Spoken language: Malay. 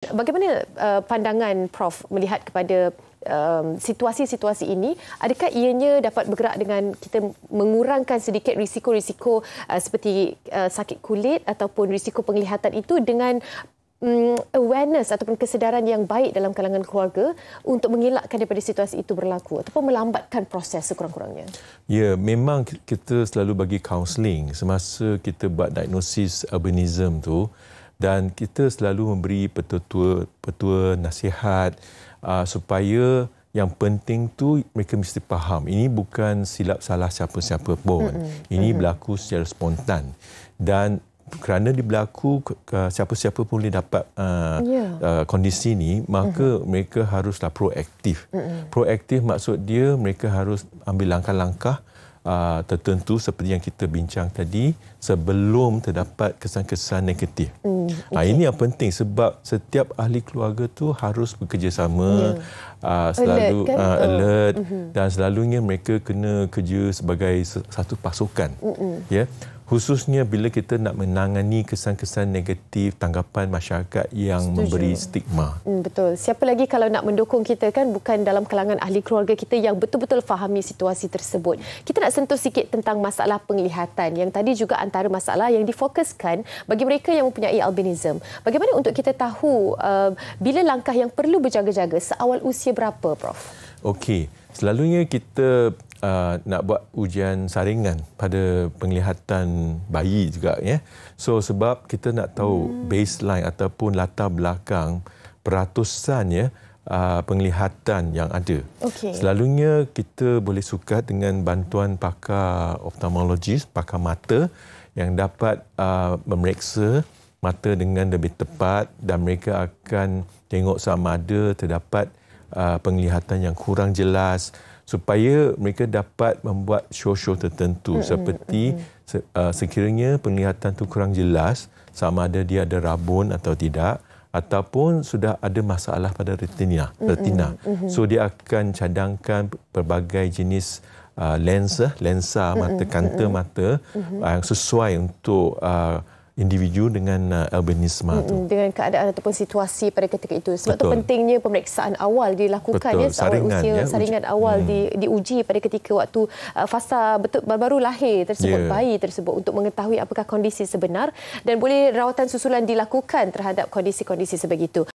Bagaimana uh, pandangan Prof melihat kepada um, situasi-situasi ini? Adakah ianya dapat bergerak dengan kita mengurangkan sedikit risiko-risiko uh, seperti uh, sakit kulit ataupun risiko penglihatan itu dengan um, awareness ataupun kesedaran yang baik dalam kalangan keluarga untuk mengelakkan daripada situasi itu berlaku ataupun melambatkan proses sekurang-kurangnya? Ya, memang kita selalu bagi kaunseling semasa kita buat diagnosis albinism tu dan kita selalu memberi petua petua nasihat uh, supaya yang penting tu mereka mesti faham ini bukan silap salah siapa-siapa pun ini berlaku secara spontan dan kerana dia berlaku siapa-siapa pun boleh dapat uh, yeah. uh, kondisi ini maka mm-hmm. mereka haruslah proaktif mm-hmm. proaktif maksud dia mereka harus ambil langkah-langkah aa, uh, tertentu seperti yang kita bincang tadi sebelum terdapat kesan-kesan negatif. Mm, ah, okay. ini yang penting sebab setiap ahli keluarga tu harus bekerjasama yeah. Ya. selalu alert, kan? aa, ah, oh. alert mm-hmm. dan selalunya mereka kena kerja sebagai satu pasukan. Mm-hmm. Ya. Yeah? khususnya bila kita nak menangani kesan-kesan negatif tanggapan masyarakat yang Setuju. memberi stigma. Hmm, betul. Siapa lagi kalau nak mendukung kita kan bukan dalam kalangan ahli keluarga kita yang betul-betul fahami situasi tersebut. Kita nak sentuh sikit tentang masalah penglihatan yang tadi juga antara masalah yang difokuskan bagi mereka yang mempunyai albinism. Bagaimana untuk kita tahu uh, bila langkah yang perlu berjaga-jaga seawal usia berapa, Prof? Okey. Selalunya kita uh, nak buat ujian saringan pada penglihatan bayi juga ya. Yeah? So sebab kita nak tahu hmm. baseline ataupun latar belakang peratusan ya yeah, uh, penglihatan yang ada. Okay. Selalunya kita boleh suka dengan bantuan pakar ophthalmologist, pakar mata yang dapat uh, memeriksa mata dengan lebih tepat dan mereka akan tengok sama ada terdapat uh, penglihatan yang kurang jelas supaya mereka dapat membuat show-show tertentu hmm seperti uh, sekiranya penglihatan tu kurang jelas sama ada dia ada rabun atau tidak ataupun sudah ada masalah pada retina retina hmm so dia akan cadangkan pelbagai jenis uh, lensa lensa mata hmm kanta mata mm-hmm. uh, yang hmm uh, sesuai untuk uh, individu dengan uh, albinisme mm, tu. Dengan keadaan ataupun situasi pada ketika itu. Sebab Betul. tu pentingnya pemeriksaan awal dilakukan Betul. ya saringan, usia, ya, saringan uji. awal mm. di diuji pada ketika waktu uh, fasa baru-baru lahir tersebut yeah. bayi tersebut untuk mengetahui apakah kondisi sebenar dan boleh rawatan susulan dilakukan terhadap kondisi-kondisi sebegitu.